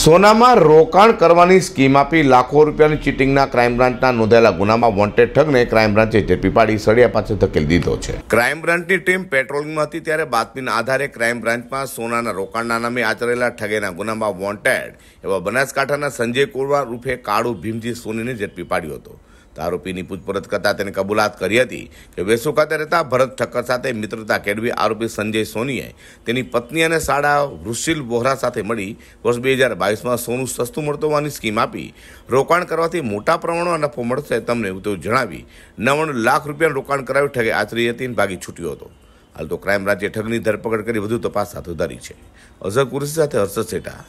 સોનામાં રોકાણ કરવાની સ્કીમ આપી લાખો રૂપિયાની ચીટિંગના ક્રાઇમ બ્રાન્ચના નોંધાયેલા ગુનામાં વોન્ટેડ ઠગને ક્રાઇમ બ્રાન્ચે ઝડપી પાડી સળિયા પાસે ધકેલી દીધો છે ક્રાઇમ બ્રાન્ચની ટીમ પેટ્રોલિંગમાં હતી ત્યારે બાતમીના આધારે ક્રાઇમ બ્રાન્ચમાં સોનાના રોકાણના નામે આચરેલા ઠગેના ગુનામાં વોન્ટેડ એવા બનાસકાંઠાના સંજય કોરવા રૂપે કાળુ ભીમજી સોનીને ઝડપી પાડ્યો હતો તો આરોપીની પૂછપરછ કરતાં તેને કબૂલાત કરી હતી કે વેસુ ખાતે રહેતા ભરત ઠક્કર સાથે મિત્રતા કેળવી આરોપી સંજય સોનીએ તેની પત્ની અને સાડા વૃષિલ વોહરા સાથે મળી વર્ષ બે હજાર બાવીસમાં સોનું સસ્તું મળતું હોવાની સ્કીમ આપી રોકાણ કરવાથી મોટા પ્રમાણમાં નફો મળશે તમને એવું તેવું જણાવી નવ્વાણું લાખ રૂપિયાનું રોકાણ કરાવી ઠગે આચરી હતી અને ભાગી છૂટ્યો હતો હાલ તો ક્રાઇમ રાજ્ય ઠગની ધરપકડ કરી વધુ તપાસ હાથ ધરી છે અઝર કુરેશી સાથે હર્ષદ શેઠા